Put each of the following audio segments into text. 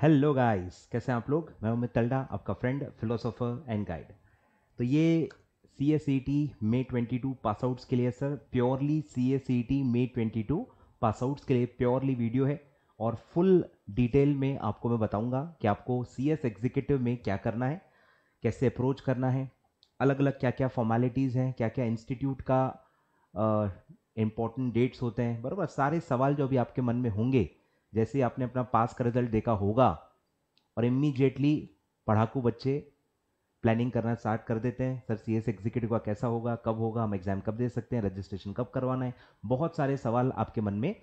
hello guys कैसे हैं आप लोग मैं उमित तल्डा आपका फ्रेंड फिलोसोफर एंड गाइड तो ये C S E T May twenty two pass outs के लिए sir purely C S E T May twenty two pass outs के लिए प्योरली वीडियो है और फुल डिटेल में आपको मैं बताऊंगा कि आपको सी एस एग्जीक्यूटिव में क्या करना है कैसे अप्रोच करना है अलग अलग क्या क्या फॉर्मेलिटीज़ हैं क्या क्या इंस्टीट्यूट का इम्पोर्टेंट uh, डेट्स होते हैं बरबर सारे सवाल जो अभी आपके मन में होंगे जैसे ही आपने अपना पास का रिजल्ट देखा होगा और इमीजिएटली पढ़ाकू बच्चे प्लानिंग करना स्टार्ट कर देते हैं सर सी एस एग्जीक्यूटिव का कैसा होगा कब होगा हम एग्जाम कब दे सकते हैं रजिस्ट्रेशन कब करवाना है बहुत सारे सवाल आपके मन में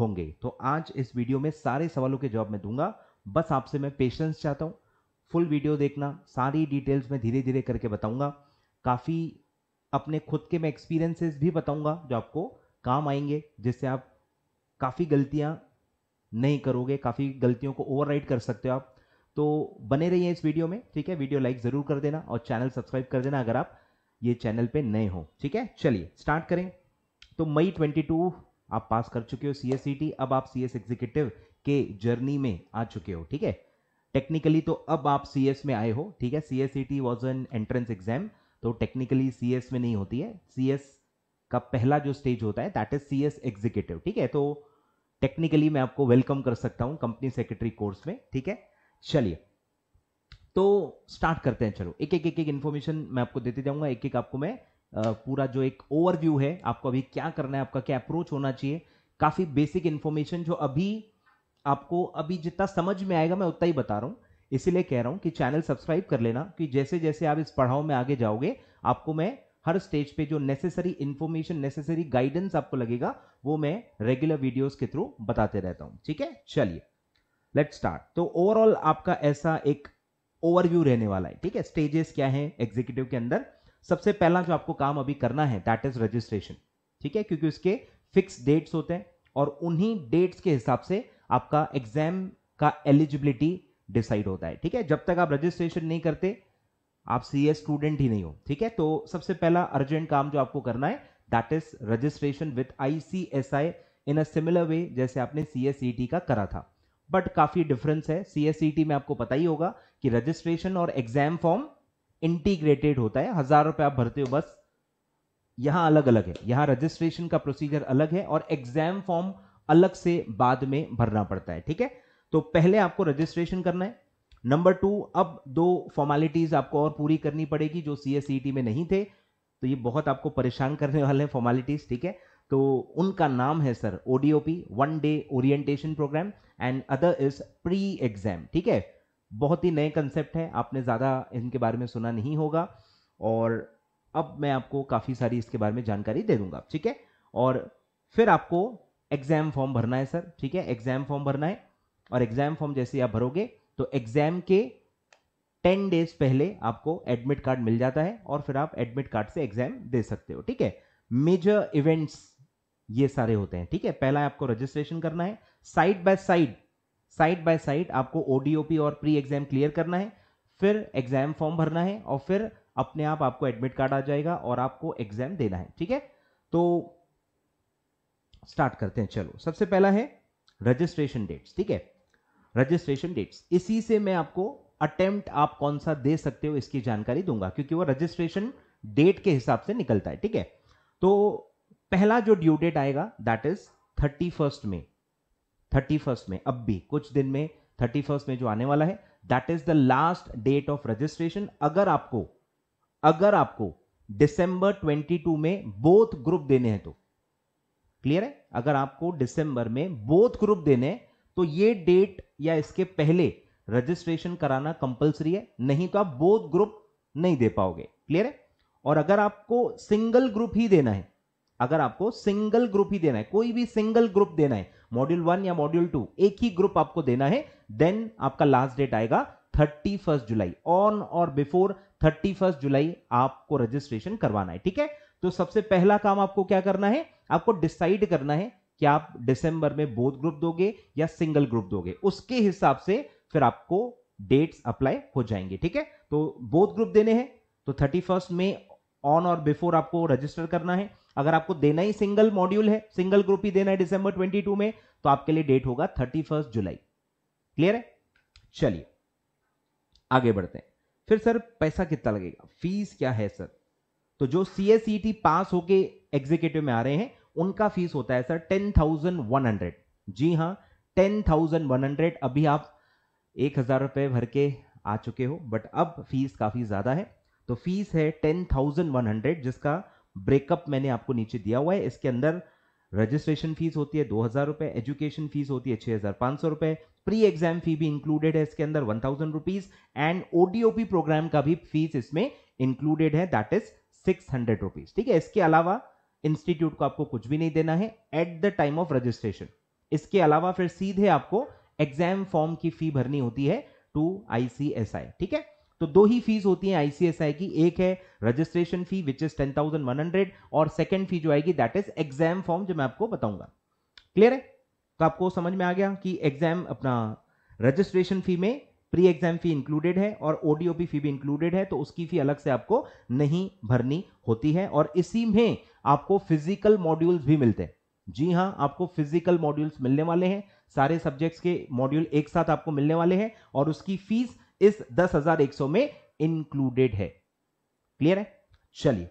होंगे तो आज इस वीडियो में सारे सवालों के जवाब मैं दूंगा बस आपसे मैं पेशेंस चाहता हूँ फुल वीडियो देखना सारी डिटेल्स मैं धीरे धीरे करके बताऊँगा काफ़ी अपने खुद के मैं एक्सपीरियंसेस भी बताऊँगा जो आपको काम आएंगे जिससे आप काफ़ी गलतियाँ नहीं करोगे काफ़ी गलतियों को ओवरराइड कर सकते हो आप तो बने रहिए इस वीडियो में ठीक है वीडियो लाइक ज़रूर कर देना और चैनल सब्सक्राइब कर देना अगर आप ये चैनल पे नए हो ठीक है चलिए स्टार्ट करें तो मई 22 आप पास कर चुके हो सी e अब आप सी एग्जीक्यूटिव के जर्नी में आ चुके हो ठीक है टेक्निकली तो अब आप सी में आए हो ठीक है C S C T was an entrance exam तो टेक्निकली सी में नहीं होती है सी का पहला जो स्टेज होता है that is C S executive ठीक है तो टेक्निकली मैं आपको वेलकम कर सकता हूं कंपनी सेक्रेटरी कोर्स में ठीक है चलिए तो स्टार्ट करते हैं चलो एक एक एक एक इन्फॉर्मेशन मैं आपको देते जाऊंगा एक एक आपको मैं पूरा जो एक ओवरव्यू है आपको अभी क्या करना है आपका क्या अप्रोच होना चाहिए काफ़ी बेसिक इन्फॉर्मेशन जो अभी आपको अभी जितना समझ में आएगा मैं उतना ही बता रहा हूं इसीलिए कह रहा हूं कि चैनल सब्सक्राइब कर लेना कि जैसे जैसे आप इस पढ़ाव में आगे जाओगे आपको मैं हर स्टेज पे जो नेसेसरी इंफॉर्मेशन नेसेसरी गाइडेंस आपको लगेगा वो मैं रेगुलर वीडियोस के थ्रू बताते रहता हूं ठीक है चलिए लेट स्टार्ट तो ओवरऑल आपका ऐसा एक ओवरव्यू रहने वाला है ठीक है स्टेजेस क्या है एग्जीक्यूटिव के अंदर सबसे पहला जो आपको काम अभी करना है दैट इज रजिस्ट्रेशन ठीक है क्योंकि उसके फिक्स डेट्स होते हैं और उन्हीं डेट्स के हिसाब से आपका एग्जाम का एलिजिबिलिटी डिसाइड होता है ठीक है जब तक आप रजिस्ट्रेशन नहीं करते आप सी ए स्टूडेंट ही नहीं हो ठीक है तो सबसे पहला अर्जेंट काम जो आपको करना है that is registration with I C S I in a similar way जैसे आपने सी एस ई टी का करा था बट काफ़ी डिफरेंस है सी एस ई टी में आपको पता ही होगा कि रजिस्ट्रेशन और एग्जाम फॉर्म इंटीग्रेटेड होता है हज़ार रुपये आप भरते हो बस यहाँ अलग अलग है यहाँ रजिस्ट्रेशन का प्रोसीजर अलग है और एग्जाम फॉर्म अलग से बाद में भरना पड़ता है ठीक है तो पहले आपको रजिस्ट्रेशन करना है नंबर टू अब दो फॉर्मेलिटीज आपको और पूरी करनी पड़ेगी जो सी e में नहीं थे तो ये बहुत आपको परेशान करने वाले हैं फॉर्मेलिटीज ठीक है तो उनका नाम है sir ODOP one day orientation program and other is pre exam ठीक है बहुत ही नए कंसेप्ट है आपने ज़्यादा इनके बारे में सुना नहीं होगा और अब मैं आपको काफ़ी सारी इसके बारे में जानकारी दे दूंगा ठीक है और फिर आपको एग्जाम फॉर्म भरना है सर ठीक है एग्जाम फॉर्म भरना है और एग्जाम फॉर्म जैसे आप भरोगे तो एग्जाम के टेन डेज पहले आपको एडमिट कार्ड मिल जाता है और फिर आप एडमिट कार्ड से एग्जाम दे सकते हो ठीक है मेजर इवेंट्स ये सारे होते हैं ठीक है पहला आपको रजिस्ट्रेशन करना है side by side side by side आपको ओडीओपी और प्री एग्जाम क्लियर करना है फिर एग्जाम फॉर्म भरना है और फिर अपने आप आपको एडमिट कार्ड आ जाएगा और आपको एग्जाम देना है ठीक है तो स्टार्ट करते हैं चलो सबसे पहला है रजिस्ट्रेशन डेट्स ठीक है रजिस्ट्रेशन डेट्स इसी से मैं आपको अटेम्प्ट आप कौन सा दे सकते हो इसकी जानकारी दूंगा क्योंकि वो रजिस्ट्रेशन डेट के हिसाब से निकलता है ठीक है तो पहला जो ड्यू डेट आएगा दैट इज थर्टी फर्स्ट में थर्टी फर्स्ट में अब भी कुछ दिन में थर्टी फर्स्ट में जो आने वाला है that is the last date of registration अगर आपको अगर आपको ट्वेंटी 22 में बोथ ग्रुप देने हैं तो क्लियर है अगर आपको डिसंबर में बोथ ग्रुप देने हैं तो ये डेट या इसके पहले रजिस्ट्रेशन कराना कंपलसरी है नहीं तो आप बोध ग्रुप नहीं दे पाओगे क्लियर है और अगर आपको सिंगल ग्रुप ही देना है अगर आपको सिंगल ग्रुप ही देना है कोई भी सिंगल ग्रुप देना है मॉड्यूल वन या मॉड्यूल टू एक ही ग्रुप आपको देना है देन आपका लास्ट डेट आएगा थर्टी फर्स्ट जुलाई ऑन और बिफोर थर्टी फर्स्ट जुलाई आपको रजिस्ट्रेशन करवाना है ठीक है तो सबसे पहला काम आपको क्या करना है आपको डिसाइड करना है कि आप दिसंबर में बोथ ग्रुप दोगे या सिंगल ग्रुप दोगे उसके हिसाब से फिर आपको डेट्स अप्लाई हो जाएंगे ठीक है तो बोथ ग्रुप देने हैं तो थर्टी फर्स्ट में ऑन और बिफोर आपको रजिस्टर करना है अगर आपको देना ही सिंगल मॉड्यूल है सिंगल ग्रुप ही देना है दिसंबर 22 में तो आपके लिए डेट होगा 31 जुलाई क्लियर है चलिए आगे बढ़ते हैं फिर सर पैसा कितना लगेगा फीस क्या है सर तो जो सी पास e होके एग्जीक्यूटिव में आ रहे हैं उनका फीस होता है sir ten thousand one hundred जी हाँ टेन थाउजेंड वन हंड्रेड अभी आप एक हज़ार रुपये भर के आ चुके हो बट अब फीस काफ़ी ज़्यादा है तो फीस है टेन थाउजेंड वन हंड्रेड जिसका ब्रेकअप मैंने आपको नीचे दिया हुआ है इसके अंदर रजिस्ट्रेशन फीस होती है दो हज़ार रुपये एजुकेशन फीस होती है छः हज़ार पाँच सौ रुपये प्री एग्जाम फी भी इंक्लूडेड है इसके अंदर one thousand rupees and ODOP program का भी फीस इसमें इंक्लूडेड है that is six hundred rupees ठीक है इसके अलावा इंस्टीट्यूट को आपको कुछ भी नहीं देना है at the time of registration इसके अलावा फिर सीधे आपको एग्जाम फॉर्म की फी भरनी होती है टू आईसीएसआई ठीक है तो दो ही फीस होती है आईसीएसआई की एक है registration fee which is ten thousand one hundred और सेकेंड फी जो आएगी दैट इज एग्जाम फॉर्म जो मैं आपको बताऊंगा क्लियर है तो आपको समझ में आ गया कि एग्जाम अपना रजिस्ट्रेशन फी में प्री एग्जाम फी इंक्लूडेड है और ओडीओपी फी भी इंक्लूडेड है तो उसकी फी अलग से आपको नहीं भरनी होती है और इसी में आपको फिजिकल मॉड्यूल्स भी मिलते हैं जी हाँ आपको फिजिकल मॉड्यूल्स मिलने वाले हैं सारे सब्जेक्ट्स के मॉड्यूल एक साथ आपको मिलने वाले हैं और उसकी फीस इस दस हजार एक सौ में इंक्लूडेड है क्लियर है चलिए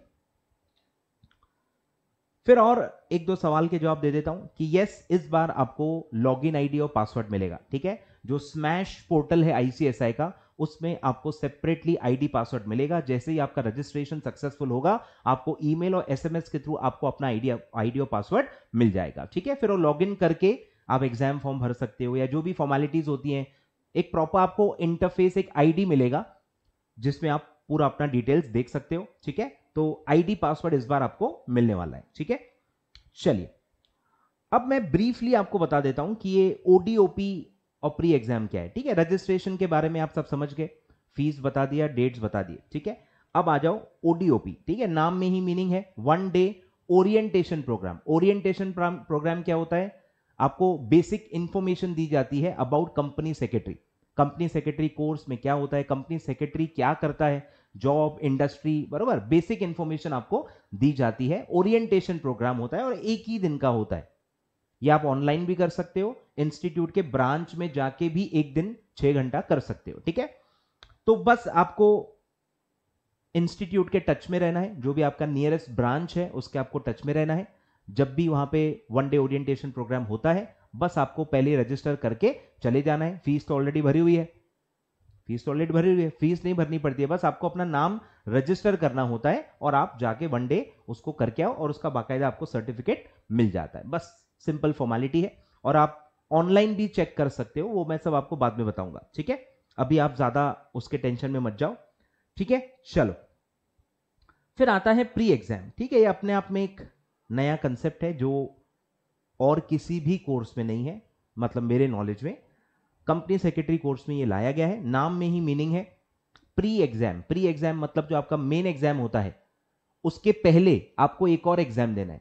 फिर और एक दो सवाल के जवाब दे देता हूं कि यस इस बार आपको लॉगिन आईडी और पासवर्ड मिलेगा ठीक है जो स्मैश पोर्टल है आईसीएसआई का उसमें आपको सेपरेटली आईडी पासवर्ड मिलेगा जैसे ही आपका रजिस्ट्रेशन सक्सेसफुल होगा आपको ईमेल और एसएमएस के थ्रू आपको अपना आईडी आईडी और पासवर्ड मिल जाएगा ठीक है फिर वो लॉग करके आप एग्जाम फॉर्म भर सकते हो या जो भी फॉर्मेलिटीज होती हैं एक प्रॉपर आपको इंटरफेस एक आईडी मिलेगा जिसमें आप पूरा अपना डिटेल्स देख सकते हो ठीक है तो आईडी पासवर्ड इस बार आपको मिलने वाला है ठीक है चलिए अब मैं ब्रीफली आपको बता देता हूं कि ये ओडीओपी और प्री एग्जाम क्या है ठीक है रजिस्ट्रेशन के बारे में आप सब समझ गए फीस बता दिया डेट्स बता दिए ठीक है अब आ जाओ ओडीओपी ठीक है नाम में ही मीनिंग है one day orientation program orientation program क्या होता है आपको बेसिक इंफॉर्मेशन दी जाती है about company secretary company secretary course में क्या होता है कंपनी सेक्रेटरी क्या करता है जॉब इंडस्ट्री बरोबर बेसिक इंफॉर्मेशन आपको दी जाती है ओरिएंटेशन प्रोग्राम होता है और एक ही दिन का होता है या आप ऑनलाइन भी कर सकते हो इंस्टीट्यूट के ब्रांच में जाके भी एक दिन छह घंटा कर सकते हो ठीक है तो बस आपको इंस्टीट्यूट के टच में रहना है जो भी आपका नियरेस्ट ब्रांच है उसके आपको टच में रहना है जब भी वहां पे वन डे ओरिएंटेशन प्रोग्राम होता है बस आपको पहले रजिस्टर करके चले जाना है फीस तो ऑलरेडी भरी हुई है फीस तो ऑलरेडी भरी हुई है फीस नहीं भरनी पड़ती है बस आपको अपना नाम रजिस्टर करना होता है और आप जाके वन डे उसको करके आओ और उसका बाकायदा आपको सर्टिफिकेट मिल जाता है बस सिंपल फॉर्मेलिटी है और आप ऑनलाइन भी चेक कर सकते हो वो मैं सब आपको बाद में बताऊंगा ठीक है अभी आप ज्यादा उसके टेंशन में मत जाओ ठीक है चलो फिर आता है प्री एग्जाम ठीक है ये अपने आप में एक नया कंसेप्ट है जो और किसी भी कोर्स में नहीं है मतलब मेरे नॉलेज में कंपनी सेक्रेटरी कोर्स में ये लाया गया है नाम में ही मीनिंग है प्री एग्जाम प्री एग्जाम मतलब जो आपका मेन एग्जाम होता है उसके पहले आपको एक और एग्जाम देना है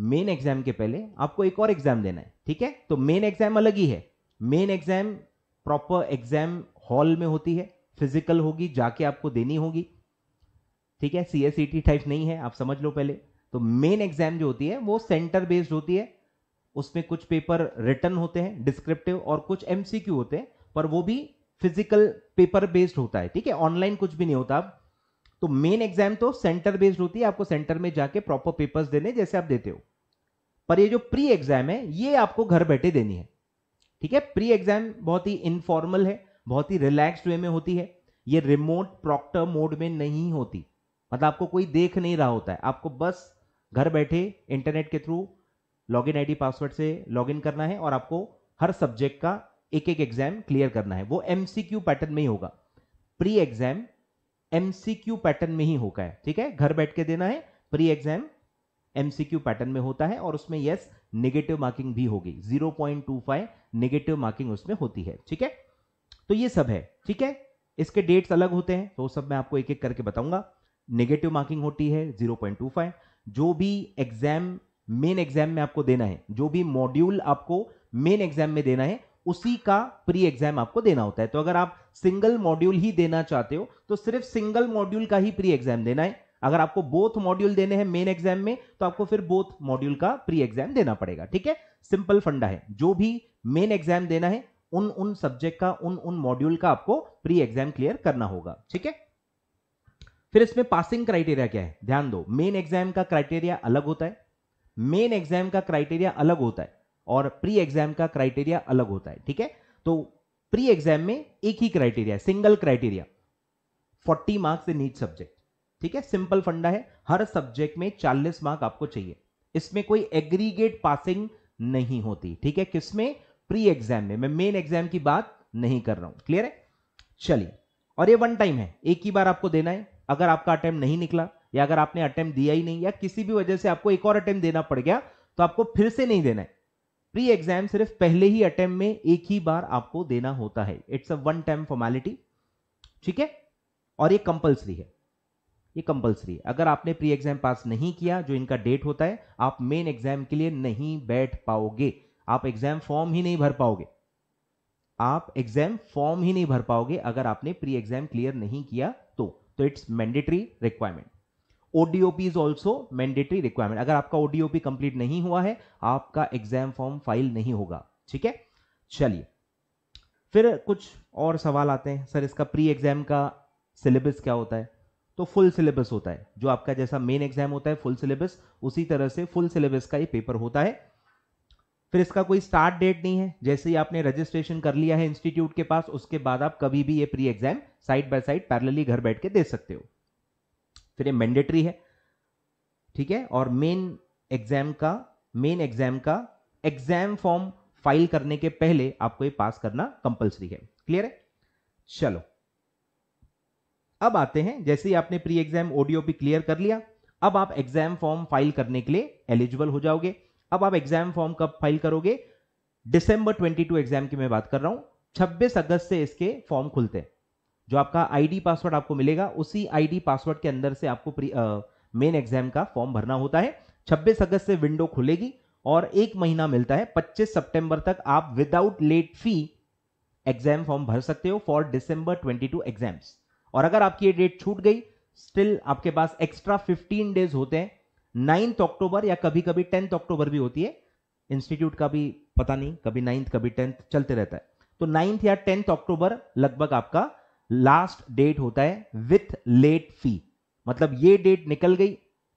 मेन एग्जाम के पहले आपको एक और एग्जाम देना है ठीक है तो मेन एग्जाम अलग ही है main exam proper exam hall में होती है फिजिकल होगी जाके आपको देनी होगी ठीक है टी टाइप e नहीं है आप समझ लो पहले तो मेन एग्जाम जो होती है वो सेंटर बेस्ड होती है उसमें कुछ पेपर रिटर्न होते हैं डिस्क्रिप्टिव और कुछ एमसीक्यू होते हैं पर वो भी फिजिकल पेपर बेस्ड होता है ठीक है ऑनलाइन कुछ भी नहीं होता अब तो मेन एग्जाम तो सेंटर बेस्ड होती है आपको सेंटर में जाके प्रॉपर पेपर्स देने जैसे आप देते हो पर ये जो प्री एग्जाम है ये आपको घर बैठे देनी है ठीक है प्री एग्जाम बहुत ही इनफॉर्मल है बहुत ही रिलैक्स्ड वे में होती है ये रिमोट प्रॉक्टर मोड में नहीं होती मतलब आपको कोई देख नहीं रहा होता है आपको बस घर बैठे इंटरनेट के थ्रू लॉगिन आईडी पासवर्ड से लॉगिन करना है और आपको हर सब्जेक्ट का एक एक एग्जाम क्लियर करना है वो एमसीक्यू पैटर्न में ही होगा प्री एग्जाम एमसीक्यू पैटर्न में ही होगा ठीक है घर बैठ के देना है प्री एग्जाम एमसीक्यू पैटर्न में होता है और उसमें यस नेगेटिव मार्किंग भी होगी 0.25 नेगेटिव मार्किंग उसमें होती है ठीक है तो ये सब है ठीक है इसके डेट्स अलग होते हैं तो सब मैं आपको एक एक करके बताऊंगा नेगेटिव मार्किंग होती है 0.25 जो भी एग्जाम मेन एग्जाम में आपको देना है जो भी मॉड्यूल आपको मेन एग्जाम में देना है उसी का प्री एग्जाम आपको देना होता है तो अगर आप सिंगल मॉड्यूल ही देना चाहते हो तो सिर्फ सिंगल मॉड्यूल का ही प्री एग्जाम देना है अगर आपको बोथ मॉड्यूल देने हैं मेन एग्जाम में तो आपको फिर बोथ मॉड्यूल का प्री एग्जाम देना पड़ेगा ठीक है सिंपल फंडा है जो भी मेन एग्जाम देना है उन उन सब्जेक्ट का उन उन मॉड्यूल का आपको प्री एग्जाम क्लियर करना होगा ठीक है फिर इसमें पासिंग क्राइटेरिया क्या है ध्यान दो मेन एग्जाम का क्राइटेरिया अलग होता है मेन एग्जाम का क्राइटेरिया अलग होता है और प्री एग्जाम का क्राइटेरिया अलग होता है ठीक है तो प्री एग्जाम में एक ही criteria single criteria 40 marks in each subject ठीक है सिंपल फंडा है हर सब्जेक्ट में 40 मार्क आपको चाहिए इसमें कोई एग्रीगेट पासिंग नहीं होती ठीक है किसमें प्री एग्जाम में मैं मेन एग्जाम की बात नहीं कर रहा हूं क्लियर है चलिए और ये वन टाइम है एक ही बार आपको देना है अगर आपका अटेम्प्ट नहीं निकला या अगर आपने अटेम्प्ट दिया ही नहीं या किसी भी वजह से आपको एक और अटेम्प्ट देना पड़ गया तो आपको फिर से नहीं देना है प्री एग्जाम सिर्फ पहले ही अटेम्प्ट में एक ही बार आपको देना होता है it's a one time formality ठीक है और ये कंपल्सरी है ये कंपलसरी अगर आपने प्री एग्जाम पास नहीं किया जो इनका डेट होता है आप मेन एग्जाम के लिए नहीं बैठ पाओगे आप एग्जाम फॉर्म ही नहीं भर पाओगे आप एग्जाम फॉर्म ही नहीं भर पाओगे अगर आपने प्री एग्जाम क्लियर नहीं किया तो तो it's mandatory requirement ODOP is also mandatory requirement अगर आपका ओडीओपी कंप्लीट नहीं हुआ है आपका एग्जाम फॉर्म फाइल नहीं होगा ठीक है चलिए फिर कुछ और सवाल आते हैं सर इसका प्री एग्जाम का सिलेबस क्या होता है तो फुल सिलेबस होता है जो आपका जैसा मेन एग्जाम होता है फुल सिलेबस उसी तरह से फुल सिलेबस का ये पेपर होता है फिर इसका कोई स्टार्ट डेट नहीं है जैसे ही आपने रजिस्ट्रेशन कर लिया है इंस्टीट्यूट के पास उसके बाद आप कभी भी ये pre exam side by side parallelly घर बैठ के दे सकते हो फिर ये मैंडेटरी है ठीक है और मेन एग्जाम का मेन एग्जाम का एग्जाम फॉर्म फाइल करने के पहले आपको ये पास करना कंपलसरी है क्लियर है चलो अब आते हैं जैसे ही आपने प्री एग्जाम ऑडियो भी क्लियर कर लिया अब आप एग्जाम फॉर्म फाइल करने के लिए एलिजिबल हो जाओगे अब आप एग्जाम फॉर्म कब फाइल करोगे डिसंबर 22 एग्जाम की मैं बात कर रहा हूं 26 अगस्त से इसके फॉर्म खुलते हैं जो आपका आईडी पासवर्ड आपको मिलेगा उसी आईडी पासवर्ड के अंदर से आपको मेन एग्जाम का फॉर्म भरना होता है 26 अगस्त से विंडो खुलेगी और एक महीना मिलता है 25 सितंबर तक आप without late fee exam form भर सकते हो फॉर डिसंबर 22 एग्जाम्स और अगर आपकी ये डेट छूट गई स्टिल आपके पास एक्स्ट्रा फिफ्टीन डेज होते हैं नाइन्थ अक्टूबर या कभी कभी टेंथ अक्टूबर भी होती है इंस्टीट्यूट का भी पता नहीं कभी नाइन्थ कभी टेंथ चलते रहता है तो नाइन्थ या टेंथ अक्टूबर लगभग आपका लास्ट डेट होता है विथ लेट फी मतलब ये डेट निकल गई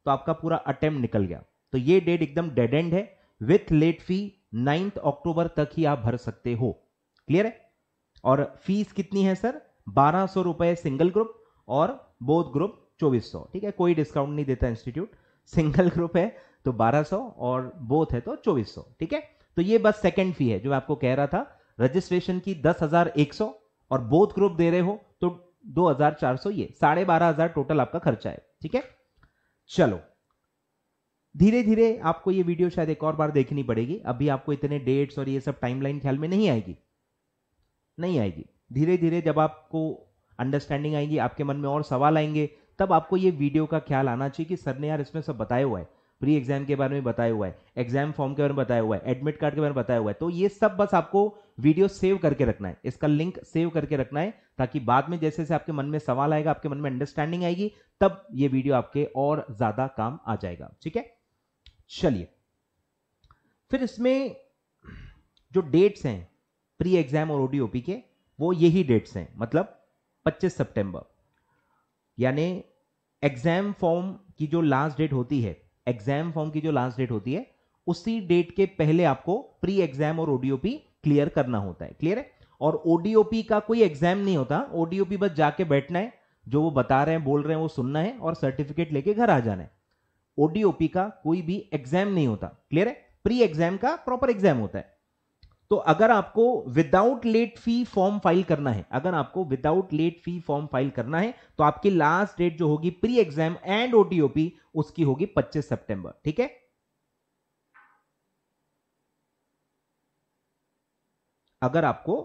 तो आपका पूरा अटेम्प्ट निकल गया तो ये डेट एकदम डेड एंड है with late fee ninth October तक ही आप भर सकते हो क्लियर है और फीस कितनी है सर बारह सौ रुपए सिंगल ग्रुप और बोध ग्रुप चौबीस सौ ठीक है कोई डिस्काउंट नहीं देता इंस्टीट्यूट सिंगल ग्रुप है तो 1200 और बोथ है तो 2400 ठीक है तो ये बस सेकेंड फी है जो मैं आपको कह रहा था रजिस्ट्रेशन की सौ और बोथ ग्रुप दे रहे हो तो सौ ये साढ़े बारह हजार टोटल आपका खर्चा है ठीक है चलो धीरे धीरे आपको ये वीडियो शायद एक और बार देखनी पड़ेगी अभी आपको इतने डेट्स और ये सब टाइमलाइन ख्याल में नहीं आएगी नहीं आएगी धीरे धीरे जब आपको अंडरस्टैंडिंग आएगी आपके मन में और सवाल आएंगे तब आपको ये वीडियो का ख्याल आना चाहिए कि सर ने यार इसमें सब बताया हुआ है प्री एग्जाम के बारे में बताया हुआ है एग्जाम फॉर्म के बारे में बताया हुआ है एडमिट कार्ड के बारे में बताया हुआ है तो ये सब बस आपको वीडियो सेव करके रखना है इसका लिंक सेव करके रखना है ताकि बाद में जैसे जैसे आपके मन में सवाल आएगा आपके मन में अंडरस्टैंडिंग आएगी तब ये वीडियो आपके और ज्यादा काम आ जाएगा ठीक है चलिए फिर इसमें जो डेट्स हैं प्री एग्जाम और ओडीओपी के वो यही डेट्स हैं मतलब 25 सितंबर यानी एग्जाम फॉर्म की जो लास्ट डेट होती है एग्जाम फॉर्म की जो लास्ट डेट होती है उसी डेट के पहले आपको प्री एग्जाम और ओडीओपी क्लियर करना होता है क्लियर है और ओडीओपी का कोई एग्जाम नहीं होता ओडीओपी बस जाके बैठना है जो वो बता रहे हैं बोल रहे हैं वो सुनना है और सर्टिफिकेट लेके घर आ जाना है ओडीओपी का कोई भी एग्जाम नहीं होता क्लियर है प्री एग्जाम का प्रॉपर एग्जाम होता है तो अगर आपको without late fee form file करना है अगर आपको without late fee form file करना है तो आपकी लास्ट डेट जो होगी प्री एग्जाम एंड ओटीओपी उसकी होगी 25 सितंबर ठीक है अगर आपको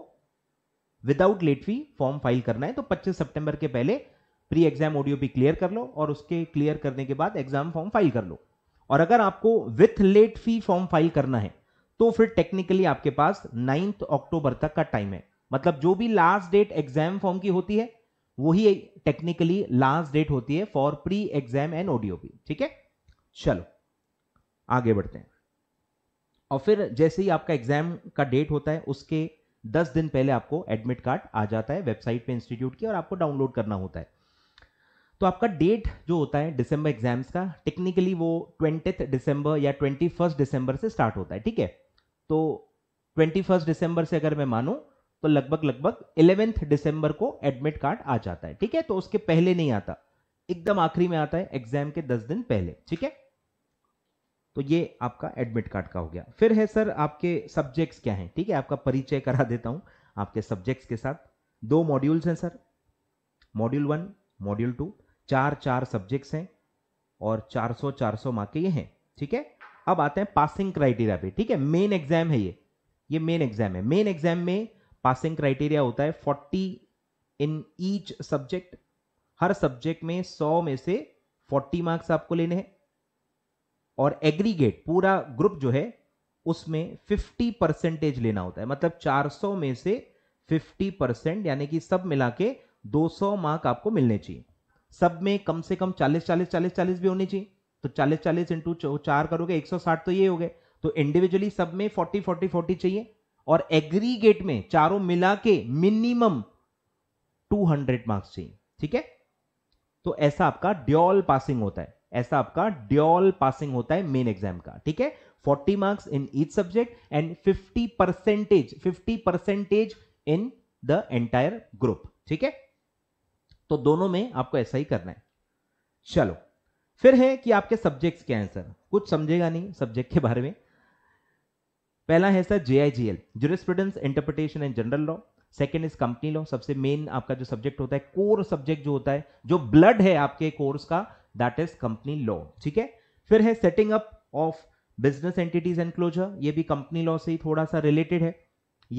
without late fee form file करना है तो 25 सितंबर के पहले प्री एग्जाम ओडीओपी क्लियर कर लो और उसके क्लियर करने के बाद एग्जाम फॉर्म फाइल कर लो और अगर आपको with late fee form file करना है तो फिर टेक्निकली आपके पास नाइन्थ अक्टूबर तक का टाइम है मतलब जो भी लास्ट डेट एग्जाम फॉर्म की होती है वही टेक्निकली लास्ट डेट होती है for pre exam and ODOP ठीक है चलो आगे बढ़ते हैं और फिर जैसे ही आपका एग्जाम का डेट होता है उसके दस दिन पहले आपको एडमिट कार्ड आ जाता है वेबसाइट पे इंस्टीट्यूट की और आपको डाउनलोड करना होता है तो आपका डेट जो होता है दिसंबर एग्जाम्स का टेक्निकली वो ट्वेंटी दिसंबर या ट्वेंटी फर्स्ट दिसंबर से स्टार्ट होता है ठीक है तो ट्वेंटी फर्स्ट दिसंबर से अगर मैं मानूं तो लगभग लगभग इलेवेंथ दिसंबर को एडमिट कार्ड आ जाता है ठीक है तो उसके पहले नहीं आता एकदम आखिरी में आता है एग्जाम के दस दिन पहले ठीक है तो ये आपका एडमिट कार्ड का हो गया फिर है सर आपके सब्जेक्ट्स क्या हैं ठीक है आपका परिचय करा देता हूं आपके सब्जेक्ट्स के साथ दो मॉड्यूल्स हैं sir module one module two चार चार सब्जेक्ट्स हैं और 400 400 मार्क के ये हैं ठीक है अब आते हैं पासिंग क्राइटेरिया पे ठीक है मेन एग्जाम है ये ये मेन एग्जाम है मेन एग्जाम में पासिंग क्राइटेरिया होता है फोर्टी इन ईच सब्जेक्ट हर सब्जेक्ट में सौ में से फोर्टी मार्क्स आपको लेने हैं और एग्रीगेट पूरा ग्रुप जो है उसमें फिफ्टी परसेंटेज लेना होता है मतलब चार सौ में से फिफ्टी परसेंट यानी कि सब मिला के दो सौ मार्क आपको मिलने चाहिए सब में कम से कम चालीस चालीस चालीस चालीस भी होने चाहिए तो चालीस चालीस इंटू चार करोगे एक सौ साठ तो ये हो गए तो इंडिविजुअली सब में फोर्टी फोर्टी फोर्टी चाहिए और एग्रीगेट में चारों मिला के मिनिमम टू हंड्रेड मार्क्स चाहिए ठीक है तो ऐसा आपका ड्योल पासिंग होता है ऐसा आपका ड्योल पासिंग होता है मेन एग्जाम का ठीक है 40 marks in each subject and 50 percentage 50 percentage in the entire group ठीक है तो दोनों में आपको ऐसा ही करना है चलो फिर है कि आपके सब्जेक्ट्स के आंसर कुछ समझेगा नहीं सब्जेक्ट के बारे में पहला है sir J I G L jurisprudence interpretation and general law second is company law सबसे मेन आपका जो सब्जेक्ट होता है कोर सब्जेक्ट जो होता है जो ब्लड है आपके कोर्स का दैट इज कंपनी लॉ ठीक है फिर है setting up of business entities and closure ये भी कंपनी लॉ से ही थोड़ा सा रिलेटेड है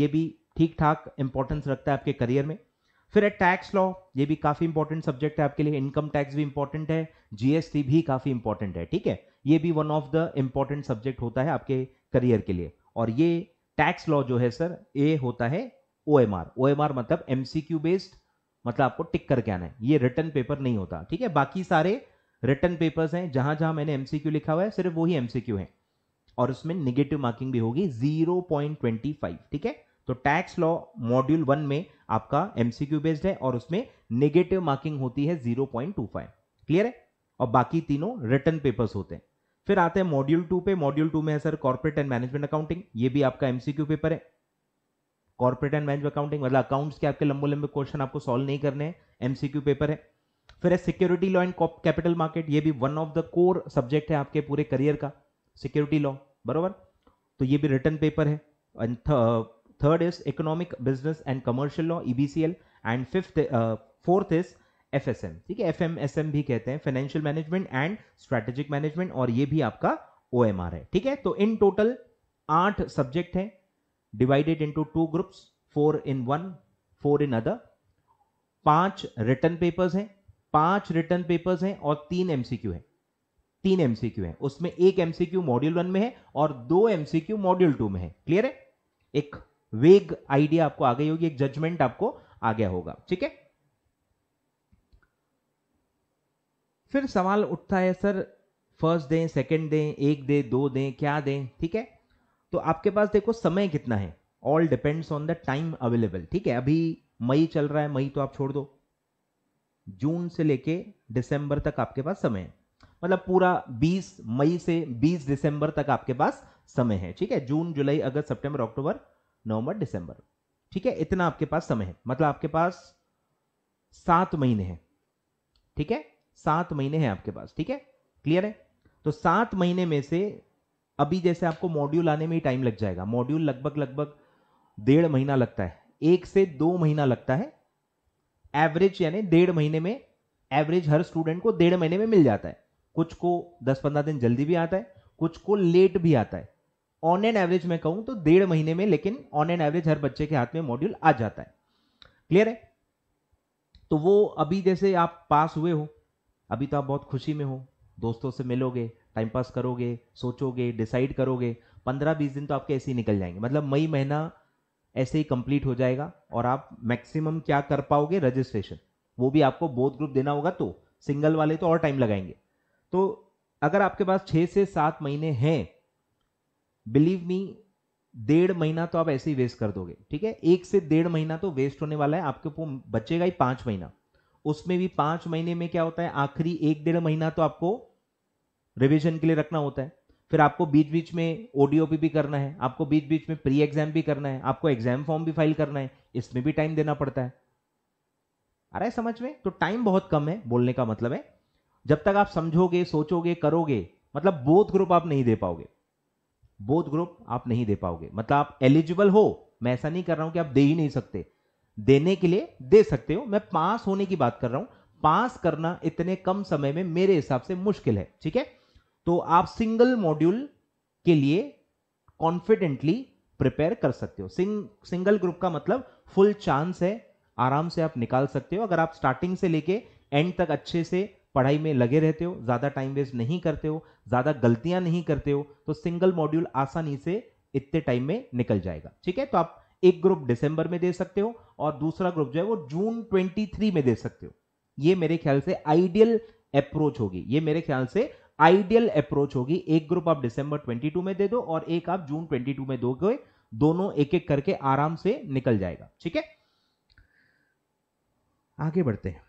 ये भी ठीक ठाक इंपॉर्टेंस रखता है आपके करियर में फिर है टैक्स लॉ ये भी काफी इंपॉर्टेंट सब्जेक्ट है आपके लिए इनकम टैक्स भी इंपॉर्टेंट है जीएसटी भी काफी इंपॉर्टेंट है ठीक है ये भी one of the important subject होता है आपके करियर के लिए और ये टैक्स लॉ जो है सर ए होता है O M R O M R मतलब एमसीक्यू बेस्ड मतलब आपको टिक करके आना है ये रिटर्न पेपर नहीं होता ठीक है बाकी सारे रिटर्न पेपर्स हैं जहां जहां मैंने एमसीक्यू लिखा हुआ है सिर्फ वही एमसीक्यू है और उसमें निगेटिव मार्किंग भी होगी फाइव ठीक है तो टैक्स लॉ मॉड्यूल वन में आपका एमसीक्यू बेस्ड है और उसमें नेगेटिव मार्किंग होती है 0.25 क्लियर है और बाकी तीनों रिटर्न पेपर्स होते हैं फिर आते हैं मॉड्यूल टू पे मॉड्यूल टू में है sir corporate and management accounting ये भी आपका एमसीक्यू पेपर है कॉर्पोरेट एंड मैनेजमेंट अकाउंटिंग मतलब अकाउंट्स के आपके लंबे लंबे क्वेश्चन आपको सॉल्व नहीं करने हैं एमसीक्यू पेपर है फिर है security law and capital market ये भी one of the core subject है आपके पूरे करियर का सिक्योरिटी लॉ बरोबर तो ये भी रिटर्न पेपर है third is economic business and commercial law EBCL and fifth fourth is F S M ठीक है एफ एम एस एम भी कहते हैं financial management and strategic management और ये भी आपका ओ एम आर है ठीक है तो इन टोटल आठ सब्जेक्ट हैं divided into two groups four in one four in other पांच रिटर्न पेपर्स हैं पांच रिटर्न पेपर्स हैं और तीन एमसीक्यू है तीन एमसीक्यू है उसमें एक एमसीक्यू मॉड्यूल वन में है और दो एमसीक्यू मॉड्यूल टू में है क्लियर है एक वेग आइडिया आपको आ गई होगी एक जजमेंट आपको आ गया होगा ठीक है फिर सवाल उठता है सर फर्स्ट दें सेकंड दें एक दें दो दें क्या दें ठीक है तो आपके पास देखो समय कितना है all depends on the time available ठीक है अभी मई चल रहा है मई तो आप छोड़ दो जून से लेके दिसंबर तक आपके पास समय है मतलब पूरा 20 मई से 20 दिसंबर तक आपके पास समय है ठीक है जून जुलाई अगस्त सितंबर अक्टूबर नवंबर दिसंबर ठीक है इतना आपके पास समय है मतलब आपके पास सात महीने हैं ठीक है सात महीने हैं आपके पास ठीक है क्लियर है तो सात महीने में से अभी जैसे आपको मॉड्यूल आने में ही टाइम लग जाएगा मॉड्यूल लगभग लगभग डेढ़ महीना लगता है एक से दो महीना लगता है एवरेज यानी डेढ़ महीने में एवरेज हर स्टूडेंट को डेढ़ महीने में मिल जाता है कुछ को दस पंद्रह दिन जल्दी भी आता है कुछ को लेट भी आता है ऑन एन एवरेज में कहूं तो डेढ़ महीने में लेकिन ऑन एन एवरेज हर बच्चे के हाथ में मॉड्यूल आ जाता है क्लियर है तो वो अभी जैसे आप पास हुए हो अभी तो आप बहुत खुशी में हो दोस्तों से मिलोगे टाइम पास करोगे सोचोगे डिसाइड करोगे पंद्रह बीस दिन तो आपके ऐसे ही निकल जाएंगे मतलब मई महीना ऐसे ही कंप्लीट हो जाएगा और आप मैक्सिमम क्या कर पाओगे रजिस्ट्रेशन वो भी आपको बोध ग्रुप देना होगा तो सिंगल वाले तो और टाइम लगाएंगे तो अगर आपके पास छः से सात महीने हैं बिलीव मी डेढ़ महीना तो आप ऐसे ही वेस्ट कर दोगे ठीक है एक से डेढ़ महीना तो वेस्ट होने वाला है आपके ऊपर बचेगा ही पांच महीना उसमें भी पांच महीने में क्या होता है आखिरी एक डेढ़ महीना तो आपको रिविजन के लिए रखना होता है फिर आपको बीच बीच में ओडीओपी भी करना है आपको बीच बीच में प्री एग्जाम भी करना है आपको एग्जाम फॉर्म भी फाइल करना है इसमें भी टाइम देना पड़ता है आ रहा है समझ में तो टाइम बहुत कम है बोलने का मतलब है जब तक आप समझोगे सोचोगे करोगे मतलब बोध ग्रुप आप नहीं दे पाओगे बोध ग्रुप आप नहीं दे पाओगे मतलब आप एलिजिबल हो मैं ऐसा नहीं कर रहा हूं कि आप दे ही नहीं सकते देने के लिए दे सकते हो मैं पास होने की बात कर रहा हूं पास करना इतने कम समय में मेरे हिसाब से मुश्किल है ठीक है तो आप सिंगल मॉड्यूल के लिए कॉन्फिडेंटली प्रिपेयर कर सकते हो सिंग, सिंगल ग्रुप का मतलब फुल चांस है आराम से आप निकाल सकते हो अगर आप स्टार्टिंग से लेके एंड तक अच्छे से पढ़ाई में लगे रहते हो ज़्यादा टाइम वेस्ट नहीं करते हो ज़्यादा गलतियां नहीं करते हो तो सिंगल मॉड्यूल आसानी से इतने टाइम में निकल जाएगा ठीक है तो आप एक ग्रुप दिसंबर में दे सकते हो और दूसरा ग्रुप जो है वो जून 23 में दे सकते हो ये मेरे ख्याल से आइडियल अप्रोच होगी ये मेरे ख्याल से आइडियल अप्रोच होगी एक ग्रुप आप दिसंबर 22 में दे दो और एक आप जून 22 में गए दोनों एक एक करके आराम से निकल जाएगा ठीक है आगे बढ़ते हैं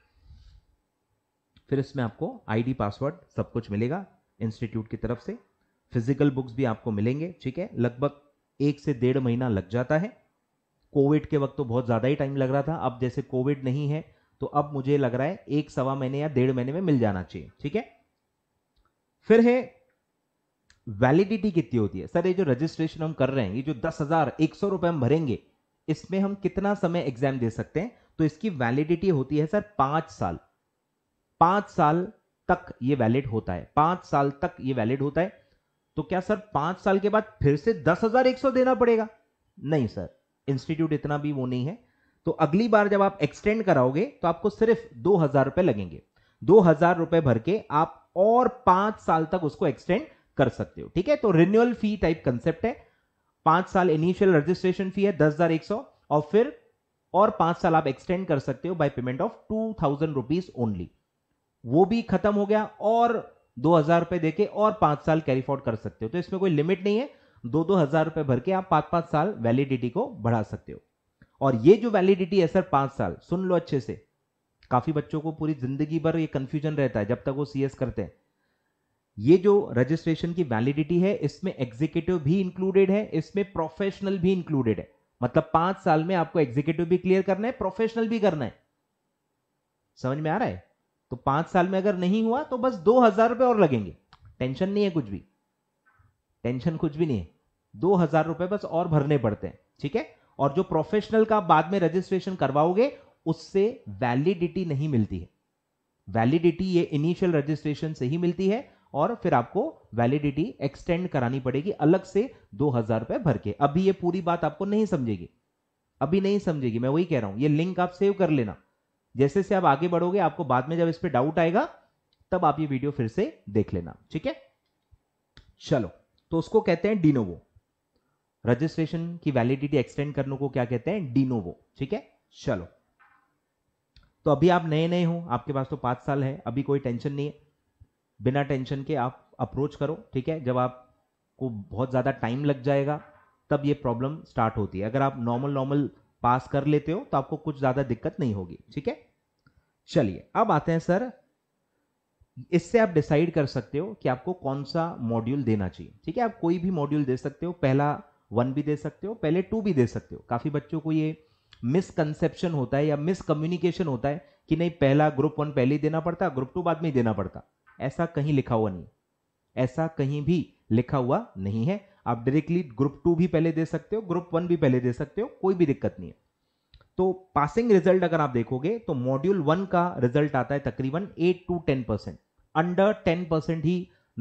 फिर इसमें आपको आईडी पासवर्ड सब कुछ मिलेगा इंस्टीट्यूट की तरफ से फिजिकल बुक्स भी आपको मिलेंगे ठीक है लगभग एक से डेढ़ महीना लग जाता है कोविड के वक्त तो बहुत ज़्यादा ही टाइम लग रहा था अब जैसे कोविड नहीं है तो अब मुझे लग रहा है एक सवा महीने या डेढ़ महीने में मिल जाना चाहिए ठीक है फिर है वैलिडिटी कितनी होती है सर ये जो रजिस्ट्रेशन हम कर रहे हैं ये जो दस हजार एक सौ रुपए हम भरेंगे इसमें हम कितना समय एग्जाम दे सकते हैं तो इसकी वैलिडिटी होती है सर पांच साल पांच साल तक ये वैलिड होता है पांच साल तक ये वैलिड होता है तो क्या सर पांच साल के बाद फिर से दस हजार एक सौ देना पड़ेगा नहीं सर इंस्टीट्यूट इतना भी वो नहीं है तो अगली बार जब आप एक्सटेंड कराओगे तो आपको सिर्फ दो हजार रुपए लगेंगे दो हजार रुपए भर के आप और पांच साल तक उसको एक्सटेंड कर सकते हो ठीक है तो रिन्यूअल फी टाइप कंसेप्ट है पांच साल इनिशियल रजिस्ट्रेशन फी है दस हजार एक सौ और फिर और पांच साल आप एक्सटेंड कर सकते हो by payment of two thousand rupees only वो भी खत्म हो गया और दो हजार रुपए देके और पांच साल कैरी फॉर्ड कर सकते हो तो इसमें कोई लिमिट नहीं है दो दो हजार रुपए भर के आप पांच पांच साल वैलिडिटी को बढ़ा सकते हो और ये जो वैलिडिटी है सर पांच साल सुन लो अच्छे से काफी बच्चों को पूरी जिंदगी भर ये कंफ्यूजन रहता है जब तक वो सी करते हैं ये जो रजिस्ट्रेशन की वैलिडिटी है इसमें एग्जीक्यूटिव भी इंक्लूडेड है इसमें प्रोफेशनल भी इंक्लूडेड है मतलब पांच साल में आपको एग्जीक्यूटिव भी क्लियर करना है प्रोफेशनल भी करना है समझ में आ रहा है तो पांच साल में अगर नहीं हुआ तो बस दो हजार रुपये और लगेंगे टेंशन नहीं है कुछ भी टेंशन कुछ भी नहीं है दो हजार रुपये बस और भरने पड़ते हैं ठीक है और जो प्रोफेशनल का बाद में रजिस्ट्रेशन करवाओगे उससे वैलिडिटी नहीं मिलती है वैलिडिटी ये इनिशियल रजिस्ट्रेशन से ही मिलती है और फिर आपको वैलिडिटी एक्सटेंड करानी पड़ेगी अलग से दो हजार रुपए भर के अभी ये पूरी बात आपको नहीं समझेगी अभी नहीं समझेगी मैं वही कह रहा हूं ये लिंक आप सेव कर लेना जैसे जैसे आप आगे बढ़ोगे आपको बाद में जब इस पर डाउट आएगा तब आप ये वीडियो फिर से देख लेना ठीक है चलो तो उसको कहते हैं डिनोवो रजिस्ट्रेशन की वैलिडिटी एक्सटेंड करने को क्या कहते हैं डिनोवो ठीक है चलो तो अभी आप नए नए हो आपके पास तो पांच साल है अभी कोई टेंशन नहीं है बिना टेंशन के आप अप्रोच करो ठीक है जब आपको बहुत ज़्यादा टाइम लग जाएगा तब ये प्रॉब्लम स्टार्ट होती है अगर आप नॉर्मल नॉर्मल पास कर लेते हो तो आपको कुछ ज्यादा दिक्कत नहीं होगी ठीक है चलिए अब आते हैं सर इससे आप डिसाइड कर सकते हो कि आपको कौन सा मॉड्यूल देना चाहिए ठीक है आप कोई भी मॉड्यूल दे सकते हो पहला वन भी दे सकते हो पहले टू भी दे सकते हो काफी बच्चों को ये मिसकंसेप्शन होता है या मिसकम्युनिकेशन होता है कि नहीं पहला ग्रुप वन पहले ही देना पड़ता ग्रुप टू बाद में ही देना पड़ता ऐसा कहीं लिखा हुआ नहीं ऐसा कहीं भी लिखा हुआ नहीं है आप डायरेक्टली ग्रुप टू भी पहले दे सकते हो ग्रुप वन भी पहले दे सकते हो कोई भी दिक्कत नहीं है तो पासिंग रिजल्ट अगर आप देखोगे तो मॉड्यूल वन का रिजल्ट आता है तकरीबन eight to ten percent under ten percent ही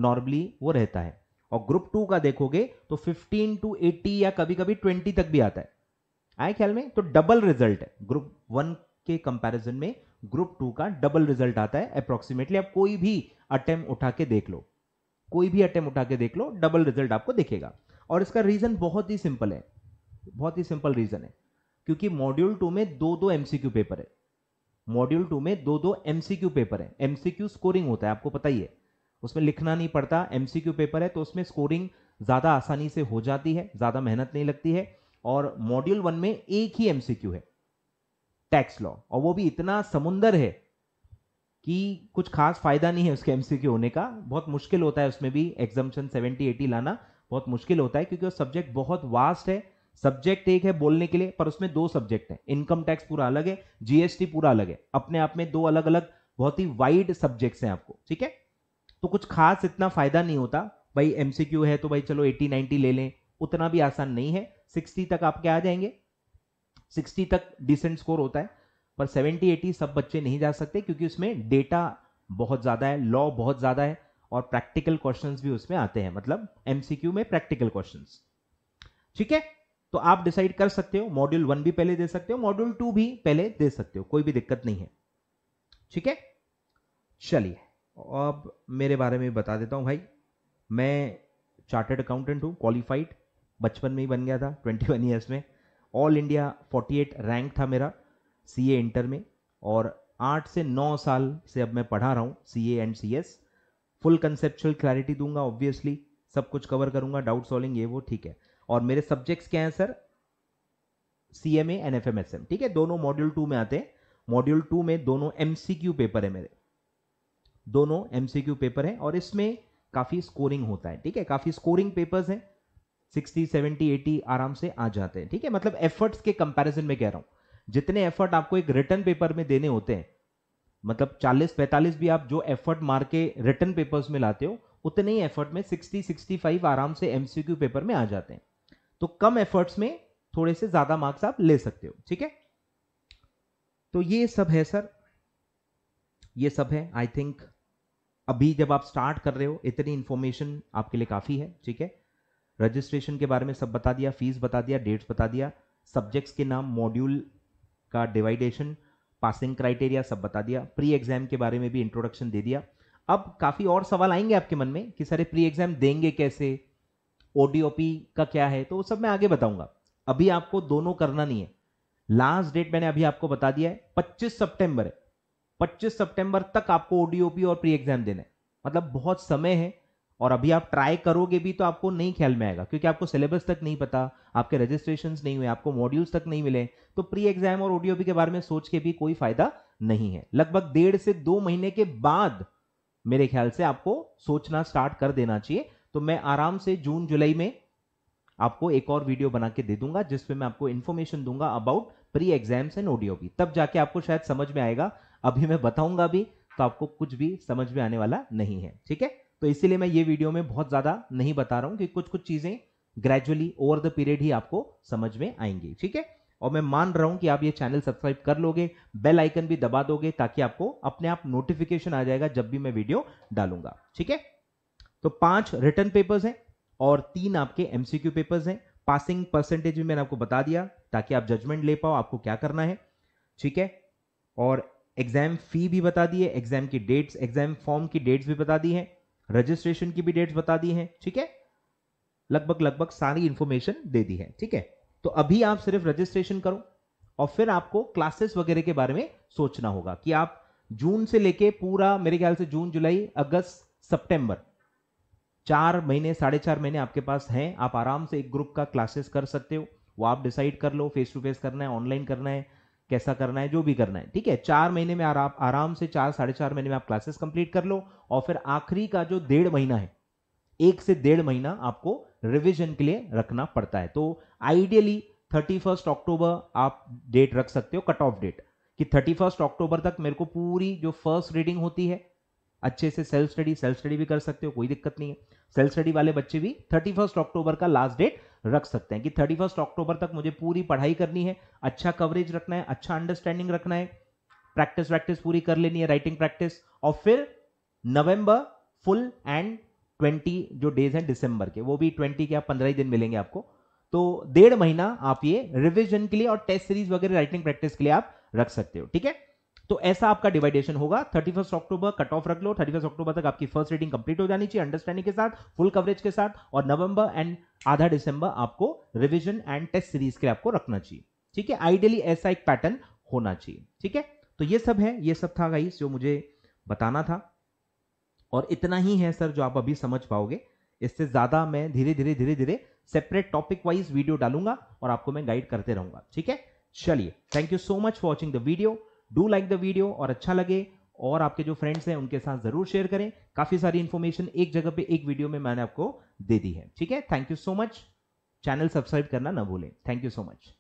नॉर्मली वो रहता है और ग्रुप टू का देखोगे तो फिफ्टीन टू एट्टी या कभी कभी ट्वेंटी तक भी आता है आए ख्याल में तो डबल रिजल्ट है ग्रुप वन के कंपैरिजन में ग्रुप टू का डबल रिजल्ट आता है अप्रोक्सीमेटली आप कोई भी अटेम्प उठा के देख लो कोई भी अटैम्प उठा के देख लो डबल रिजल्ट आपको दिखेगा और इसका रीज़न बहुत ही सिंपल है बहुत ही सिंपल रीज़न है क्योंकि मॉड्यूल टू में दो दो एमसीक्यू पेपर है मॉड्यूल टू में दो दो एमसीक्यू पेपर है एमसीक्यू स्कोरिंग होता है आपको पता ही है उसमें लिखना नहीं पड़ता एमसीक्यू पेपर है तो उसमें स्कोरिंग ज़्यादा आसानी से हो जाती है ज़्यादा मेहनत नहीं लगती है और मॉड्यूल वन में एक ही एमसीक्यू है टैक्स लॉ और वो भी इतना समुंदर है कि कुछ खास फायदा नहीं है उसके एमसीक्यू होने का बहुत मुश्किल होता है उसमें भी एग्जामेशन सेवेंटी एटी लाना बहुत मुश्किल होता है क्योंकि वो सब्जेक्ट बहुत वास्ट है सब्जेक्ट एक है बोलने के लिए पर उसमें दो सब्जेक्ट है इनकम टैक्स पूरा अलग है जीएसटी पूरा अलग है अपने आप में दो अलग अलग बहुत ही वाइड सब्जेक्ट्स हैं आपको ठीक है तो कुछ खास इतना फायदा नहीं होता भाई एमसीक्यू है तो भाई चलो एटी नाइनटी ले लें उतना भी आसान नहीं है सिक्सटी तक आपके आ जाएंगे सिक्सटी तक डिसेंट स्कोर होता है पर 70 80 सब बच्चे नहीं जा सकते क्योंकि उसमें डेटा बहुत ज़्यादा है लॉ बहुत ज़्यादा है और प्रैक्टिकल क्वेश्चन भी उसमें आते हैं मतलब एमसीक्यू में प्रैक्टिकल क्वेश्चन ठीक है तो आप डिसाइड कर सकते हो मॉड्यूल वन भी पहले दे सकते हो मॉड्यूल टू भी पहले दे सकते हो कोई भी दिक्कत नहीं है ठीक है चलिए अब मेरे बारे में बता देता हूं भाई मैं चार्टर्ड अकाउंटेंट हूं क्वालिफाइड बचपन में ही बन गया था 21 वन ईयर्स में ऑल इंडिया 48 रैंक था मेरा सी ए इंटर में और आठ से नौ साल से अब मैं पढ़ा रहा हूँ C A and C S full conceptual clarity दूंगा ऑब्वियसली सब कुछ कवर करूंगा डाउट सॉल्विंग ये वो ठीक है और मेरे सब्जेक्ट्स क्या हैं sir C M A and F M S M ठीक है दोनों मॉड्यूल टू में आते हैं मॉड्यूल टू में दोनों एम सी क्यू पेपर है मेरे दोनों एम सी क्यू पेपर हैं और इसमें काफ़ी स्कोरिंग होता है ठीक है काफ़ी स्कोरिंग पेपर्स हैं सिक्सटी सेवेंटी एटी आराम से आ जाते हैं ठीक है मतलब एफर्ट्स के कंपैरिजन में कह रहा हूँ जितने एफर्ट आपको एक रिटर्न पेपर में देने होते हैं मतलब 40-45 भी आप जो एफर्ट मार के रिटर्न पेपर्स में लाते हो उतने ही एफर्ट में 60-65 आराम से एमसीक्यू पेपर में आ जाते हैं तो कम एफर्ट्स में थोड़े से ज़्यादा मार्क्स आप ले सकते हो ठीक है तो ये सब है सर ये सब है आई थिंक अभी जब आप स्टार्ट कर रहे हो इतनी इन्फॉर्मेशन आपके लिए काफ़ी है ठीक है रजिस्ट्रेशन के बारे में सब बता दिया फीस बता दिया डेट्स बता दिया सब्जेक्ट्स के नाम मॉड्यूल का डिवाइडेशन पासिंग क्राइटेरिया सब बता दिया प्री एग्जाम के बारे में भी इंट्रोडक्शन दे दिया अब काफ़ी और सवाल आएंगे आपके मन में कि सर प्री एग्जाम देंगे कैसे ओडीओपी का क्या है तो वो सब मैं आगे बताऊंगा अभी आपको दोनों करना नहीं है लास्ट डेट मैंने अभी आपको बता दिया है 25 सितंबर है 25 सितंबर तक आपको ओडीओपी और प्री एग्जाम देना है मतलब बहुत समय है और अभी आप ट्राई करोगे भी तो आपको नहीं ख्याल में आएगा क्योंकि आपको सिलेबस तक नहीं पता आपके रजिस्ट्रेशन नहीं हुए आपको मॉड्यूल्स तक नहीं मिले तो प्री एग्जाम और ओडीओबी के बारे में सोच के भी कोई फायदा नहीं है लगभग डेढ़ से दो महीने के बाद मेरे ख्याल से आपको सोचना स्टार्ट कर देना चाहिए तो मैं आराम से जून जुलाई में आपको एक और वीडियो बना के दे दूंगा जिसमें मैं आपको इन्फॉर्मेशन दूंगा about pre exams and ODOB तब जाके आपको शायद समझ में आएगा अभी मैं बताऊंगा भी तो आपको कुछ भी समझ में आने वाला नहीं है ठीक है तो इसीलिए मैं ये वीडियो में बहुत ज़्यादा नहीं बता रहा हूं कि कुछ कुछ चीज़ें ग्रेजुअली ओवर द पीरियड ही आपको समझ में आएंगी ठीक है और मैं मान रहा हूं कि आप ये चैनल सब्सक्राइब कर लोगे बेल आइकन भी दबा दोगे ताकि आपको अपने आप नोटिफिकेशन आ जाएगा जब भी मैं वीडियो डालूंगा ठीक है तो पांच रिटर्न पेपर्स हैं और तीन आपके एमसीक्यू पेपर्स हैं पासिंग परसेंटेज भी मैंने आपको बता दिया ताकि आप जजमेंट ले पाओ आपको क्या करना है ठीक है और एग्जाम फी भी बता दी है एग्जाम की डेट्स एग्जाम फॉर्म की डेट्स भी बता दी है रजिस्ट्रेशन की भी डेट्स बता दी हैं ठीक है लगभग लगभग सारी इंफॉर्मेशन दे दी है ठीक है तो अभी आप सिर्फ रजिस्ट्रेशन करो और फिर आपको क्लासेस वगैरह के बारे में सोचना होगा कि आप जून से लेके पूरा मेरे ख्याल से जून जुलाई अगस्त सितंबर चार महीने साढ़े चार महीने आपके पास हैं आप आराम से एक ग्रुप का क्लासेस कर सकते हो वो आप डिसाइड कर लो फेस टू फेस करना है ऑनलाइन करना है कैसा करना है जो भी करना है ठीक है चार महीने में आप आराम से चार साढ़े चार महीने में आप क्लासेस कंप्लीट कर लो और फिर आखिरी का जो डेढ़ महीना है एक से डेढ़ महीना आपको रिविजन के लिए रखना पड़ता है तो आइडियली थर्टी फर्स्ट अक्टूबर आप डेट रख सकते हो कट ऑफ डेट कि थर्टी फर्स्ट अक्टूबर तक मेरे को पूरी जो फर्स्ट रीडिंग होती है अच्छे से सेल्फ स्टडी सेल्फ स्टडी भी कर सकते हो कोई दिक्कत नहीं है सेल्फ स्टडी वाले बच्चे भी थर्टी फर्स्ट अक्टूबर का लास्ट डेट रख सकते हैं कि थर्टी फर्स्ट अक्टूबर तक मुझे पूरी पढ़ाई करनी है अच्छा कवरेज रखना है अच्छा अंडरस्टैंडिंग रखना है प्रैक्टिस वैक्टिस पूरी कर लेनी है राइटिंग प्रैक्टिस और फिर नवंबर फुल एंड ट्वेंटी जो डेज हैं दिसंबर के वो भी ट्वेंटी के आप पंद्रह ही दिन मिलेंगे आपको तो डेढ़ महीना आप ये रिविजन के लिए और टेस्ट सीरीज वगैरह राइटिंग प्रैक्टिस के लिए आप रख सकते हो ठीक है तो ऐसा आपका डिवाइडेशन होगा thirty first October cut off रख लो थर्टी फर्स्ट अक्टूबर तक आपकी फर्स्ट रीडिंग कंप्लीट हो जानी चाहिए अंडरस्टैंडिंग के साथ फुल कवरेज के साथ और नवंबर एंड आधा दिसंबर आपको रिविजन एंड टेस्ट सीरीज के आपको रखना चाहिए ठीक है आइडियली ऐसा एक पैटर्न होना चाहिए ठीक है तो ये सब है ये सब था गाइस जो मुझे बताना था और इतना ही है सर जो आप अभी समझ पाओगे इससे ज़्यादा मैं धीरे धीरे धीरे धीरे सेपरेट टॉपिक वाइज वीडियो डालूंगा और आपको मैं गाइड करते रहूंगा ठीक है चलिए thank you so much for watching the video do like the video और अच्छा लगे और आपके जो फ्रेंड्स हैं उनके साथ जरूर शेयर करें काफी सारी इंफॉर्मेशन एक जगह पे एक वीडियो में मैंने आपको दे दी है ठीक है thank you so much channel subscribe करना ना भूलें थैंक यू सो मच